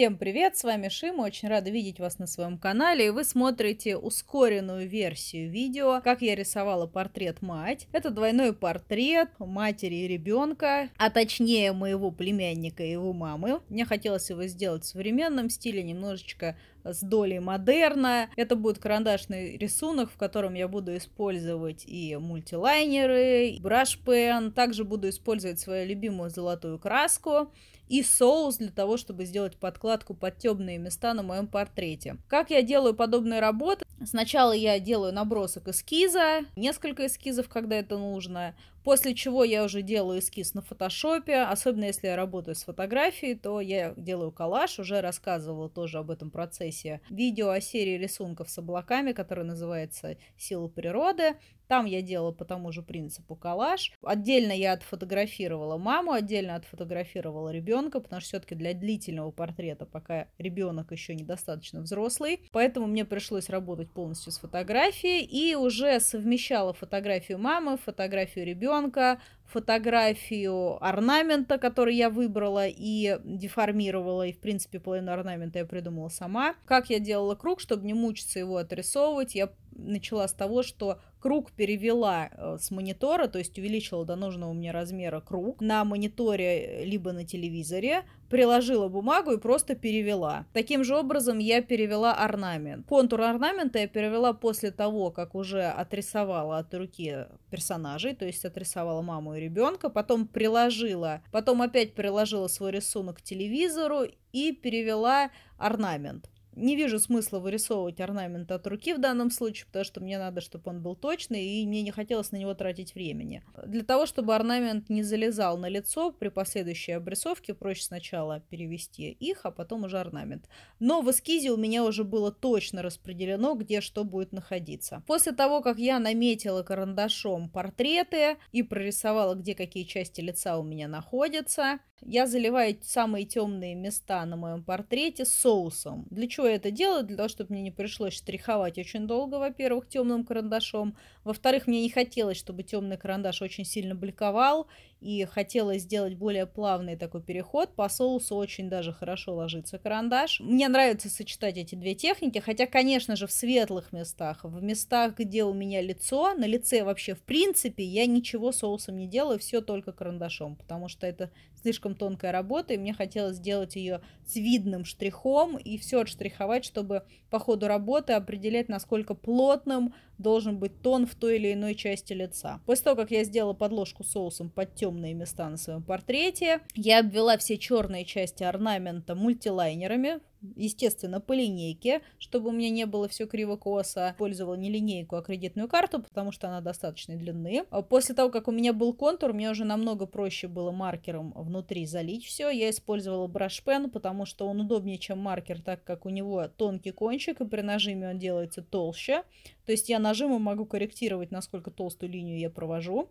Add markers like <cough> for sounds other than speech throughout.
Всем привет, с вами Шима, очень рада видеть вас на своем канале. вы смотрите ускоренную версию видео, как я рисовала портрет мать. Это двойной портрет матери и ребенка, а точнее моего племянника и его мамы. Мне хотелось его сделать в современном стиле, немножечко с долей модерна. Это будет карандашный рисунок, в котором я буду использовать и мультилайнеры, и брашпен. Также буду использовать свою любимую золотую краску и соус для того, чтобы сделать подкладку под темные места на моем портрете. Как я делаю подобные работы? Сначала я делаю набросок эскиза, несколько эскизов, когда это нужно. После чего я уже делаю эскиз на фотошопе, особенно если я работаю с фотографией, то я делаю коллаж, уже рассказывала тоже об этом процессе. Видео о серии рисунков с облаками, которое называется «Сила природы». Там я делала по тому же принципу коллаж. Отдельно я отфотографировала маму, отдельно отфотографировала ребенка, потому что все-таки для длительного портрета пока ребенок еще недостаточно взрослый. Поэтому мне пришлось работать полностью с фотографией и уже совмещала фотографию мамы, фотографию ребенка, фотографию орнамента, который я выбрала и деформировала, и, в принципе, половину орнамента я придумала сама. Как я делала круг, чтобы не мучиться его отрисовывать, я начала с того, что круг перевела э, с монитора, то есть увеличила до нужного мне размера круг на мониторе э, либо на телевизоре, приложила бумагу и просто перевела. Таким же образом я перевела орнамент. Контур орнамента я перевела после того, как уже отрисовала от руки персонажей, то есть отрисовала маму и ребенка, потом приложила, потом опять приложила свой рисунок к телевизору и перевела орнамент не вижу смысла вырисовывать орнамент от руки в данном случае, потому что мне надо, чтобы он был точный, и мне не хотелось на него тратить времени. Для того, чтобы орнамент не залезал на лицо, при последующей обрисовке проще сначала перевести их, а потом уже орнамент. Но в эскизе у меня уже было точно распределено, где что будет находиться. После того, как я наметила карандашом портреты и прорисовала, где какие части лица у меня находятся, я заливаю самые темные места на моем портрете соусом. Для чего Хочу это делать для того, чтобы мне не пришлось штриховать очень долго, во-первых, темным карандашом. Во-вторых, мне не хотелось, чтобы темный карандаш очень сильно бликовал и хотела сделать более плавный такой переход. По соусу очень даже хорошо ложится карандаш. Мне нравится сочетать эти две техники, хотя, конечно же, в светлых местах, в местах, где у меня лицо, на лице вообще в принципе я ничего соусом не делаю, все только карандашом, потому что это слишком тонкая работа, и мне хотелось сделать ее с видным штрихом и все отштриховать, чтобы по ходу работы определять, насколько плотным должен быть тон в той или иной части лица. После того, как я сделала подложку соусом под темные места на своем портрете, я обвела все черные части орнамента мультилайнерами, естественно, по линейке, чтобы у меня не было все криво-косо. Пользовала не линейку, а кредитную карту, потому что она достаточной длины. А после того, как у меня был контур, мне уже намного проще было маркером внутри залить все. Я использовала брашпен, потому что он удобнее, чем маркер, так как у него тонкий кончик, и при нажиме он делается толще. То есть я нажимом могу корректировать, насколько толстую линию я провожу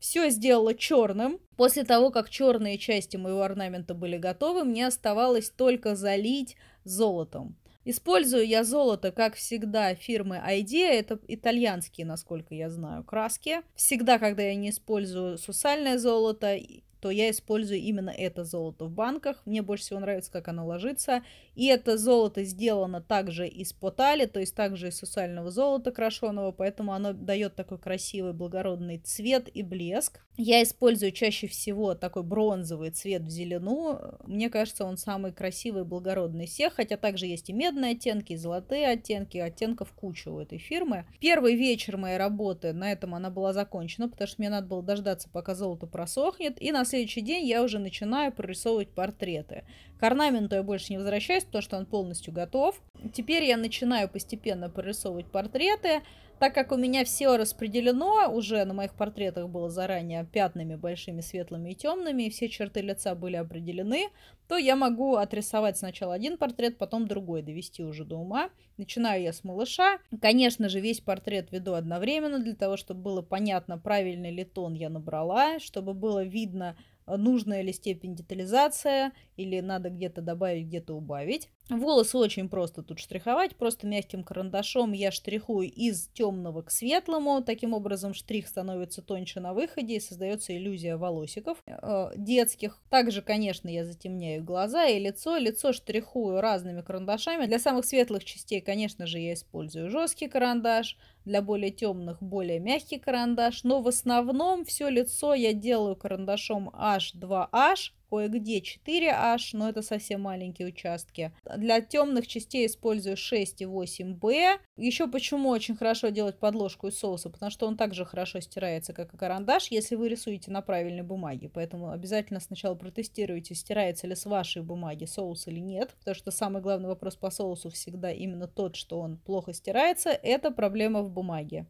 все сделала черным. После того, как черные части моего орнамента были готовы, мне оставалось только залить золотом. Использую я золото, как всегда, фирмы Idea. Это итальянские, насколько я знаю, краски. Всегда, когда я не использую сусальное золото, то я использую именно это золото в банках. Мне больше всего нравится, как оно ложится. И это золото сделано также из потали, то есть также из сусального золота крашеного, поэтому оно дает такой красивый благородный цвет и блеск. Я использую чаще всего такой бронзовый цвет в зелену. Мне кажется, он самый красивый и благородный из всех, хотя также есть и медные оттенки, и золотые оттенки, оттенков куча у этой фирмы. Первый вечер моей работы, на этом она была закончена, потому что мне надо было дождаться, пока золото просохнет, и на следующий день я уже начинаю прорисовывать портреты. К орнаменту я больше не возвращаюсь, потому что он полностью готов. Теперь я начинаю постепенно прорисовывать портреты. Так как у меня все распределено, уже на моих портретах было заранее пятнами, большими, светлыми и темными, и все черты лица были определены, то я могу отрисовать сначала один портрет, потом другой, довести уже до ума. Начинаю я с малыша. Конечно же, весь портрет веду одновременно, для того, чтобы было понятно, правильный ли тон я набрала, чтобы было видно, Э, нужная ли степень детализация, или надо где-то добавить, где-то убавить. Волосы очень просто тут штриховать, просто мягким карандашом я штрихую из темного к светлому, таким образом штрих становится тоньше на выходе и создается иллюзия волосиков э, детских. Также, конечно, я затемняю глаза и лицо, лицо штрихую разными карандашами. Для самых светлых частей, конечно же, я использую жесткий карандаш, для более темных более мягкий карандаш, но в основном все лицо я делаю карандашом а H2H, кое-где 4H, но это совсем маленькие участки. Для темных частей использую 6 и 8B. Еще почему очень хорошо делать подложку из соуса, потому что он также хорошо стирается, как и карандаш, если вы рисуете на правильной бумаге. Поэтому обязательно сначала протестируйте, стирается ли с вашей бумаги соус или нет, потому что самый главный вопрос по соусу всегда именно тот, что он плохо стирается, это проблема в бумаге.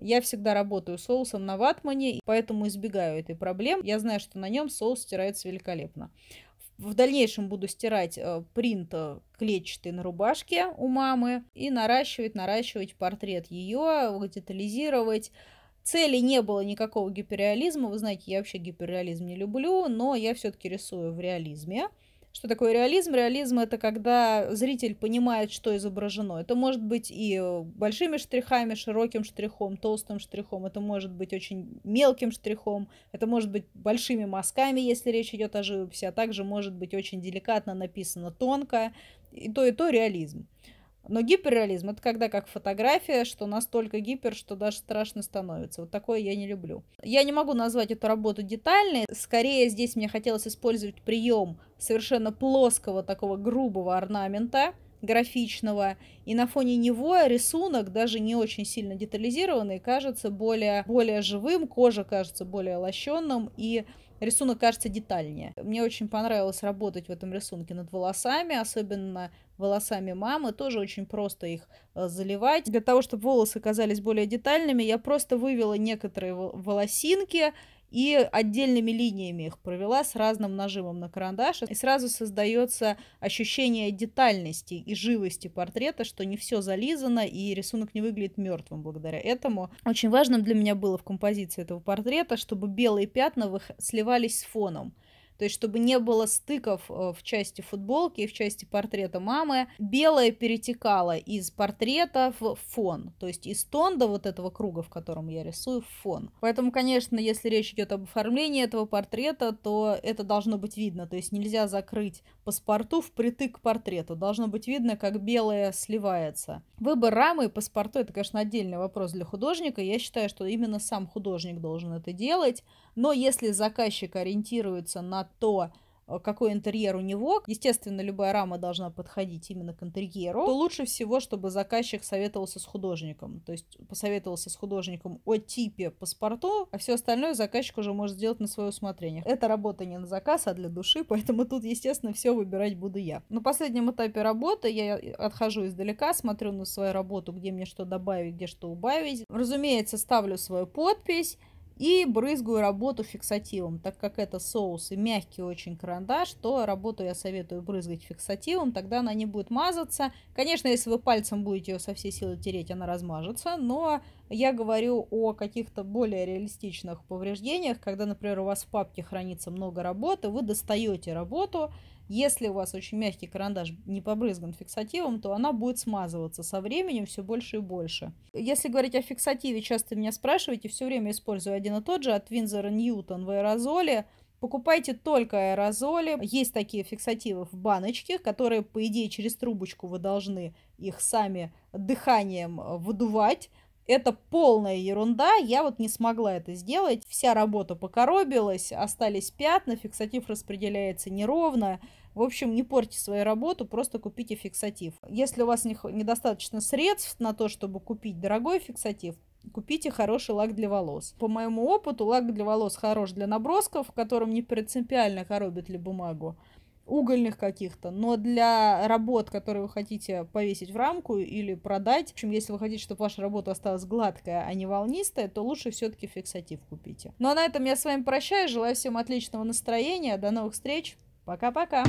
Я всегда работаю соусом на ватмане, поэтому избегаю этой проблемы. Я знаю, что на нем соус стирается великолепно. В дальнейшем буду стирать э, принт э, клетчатый на рубашке у мамы и наращивать, наращивать портрет ее, детализировать. Цели не было никакого гиперреализма. Вы знаете, я вообще гиперреализм не люблю, но я все-таки рисую в реализме. Что такое реализм? Реализм это когда зритель понимает, что изображено. Это может быть и большими штрихами, широким штрихом, толстым штрихом, это может быть очень мелким штрихом, это может быть большими мазками, если речь идет о живописи, а также может быть очень деликатно написано тонко. И то, и то реализм. Но гиперреализм это когда как фотография, что настолько гипер, что даже страшно становится. Вот такое я не люблю. Я не могу назвать эту работу детальной. Скорее здесь мне хотелось использовать прием совершенно плоского такого грубого орнамента графичного, и на фоне него рисунок, даже не очень сильно детализированный, кажется более, более живым, кожа кажется более лощенным, и рисунок кажется детальнее. Мне очень понравилось работать в этом рисунке над волосами, особенно волосами мамы. Тоже очень просто их э, заливать. Для того, чтобы волосы казались более детальными, я просто вывела некоторые волосинки и отдельными линиями их провела с разным нажимом на карандаш, и сразу создается ощущение детальности и живости портрета, что не все зализано, и рисунок не выглядит мертвым благодаря этому. Очень важным для меня было в композиции этого портрета, чтобы белые пятна сливались с фоном. То есть, чтобы не было стыков э, в части футболки и в части портрета мамы. Белое перетекало из портрета в фон. То есть, из тонда вот этого круга, в котором я рисую, в фон. Поэтому, конечно, если речь идет об оформлении этого портрета, то это должно быть видно. То есть, нельзя закрыть паспорту впритык к портрету. Должно быть видно, как белое сливается. Выбор рамы и паспорту – это, конечно, отдельный вопрос для художника. Я считаю, что именно сам художник должен это делать. Но если заказчик ориентируется на то, э, какой интерьер у него, естественно, любая рама должна подходить именно к интерьеру, то лучше всего, чтобы заказчик советовался с художником. То есть посоветовался с художником о типе паспорту, а все остальное заказчик уже может сделать на свое усмотрение. Это работа не на заказ, а для души, <laughs> поэтому тут, естественно, все выбирать буду я. На последнем этапе работы я отхожу издалека, смотрю на свою работу, где мне что добавить, где что убавить. Разумеется, ставлю свою подпись, и брызгаю работу фиксативом. Так как это соус и мягкий очень карандаш, то работу я советую брызгать фиксативом, тогда она не будет мазаться. Конечно, если вы пальцем будете ее со всей силы тереть, она размажется, но я говорю о каких-то более реалистичных повреждениях, когда, например, у вас в папке хранится много работы, вы достаете работу, если у вас очень мягкий карандаш не побрызган фиксативом, то она будет смазываться со временем все больше и больше. Если говорить о фиксативе, часто меня спрашиваете, все время использую один и тот же от Winsor Newton в аэрозоле. Покупайте только аэрозоли. Есть такие фиксативы в баночке, которые, по идее, через трубочку вы должны их сами дыханием выдувать. Это полная ерунда, я вот не смогла это сделать. Вся работа покоробилась, остались пятна, фиксатив распределяется неровно. В общем, не порьте свою работу, просто купите фиксатив. Если у вас не, недостаточно средств на то, чтобы купить дорогой фиксатив, купите хороший лак для волос. По моему опыту, лак для волос хорош для набросков, в котором не принципиально коробит ли бумагу угольных каких-то, но для работ, которые вы хотите повесить в рамку или продать, в общем, если вы хотите, чтобы ваша работа осталась гладкая, а не волнистая, то лучше все-таки фиксатив купите. Ну а на этом я с вами прощаюсь, желаю всем отличного настроения, до новых встреч, пока-пока!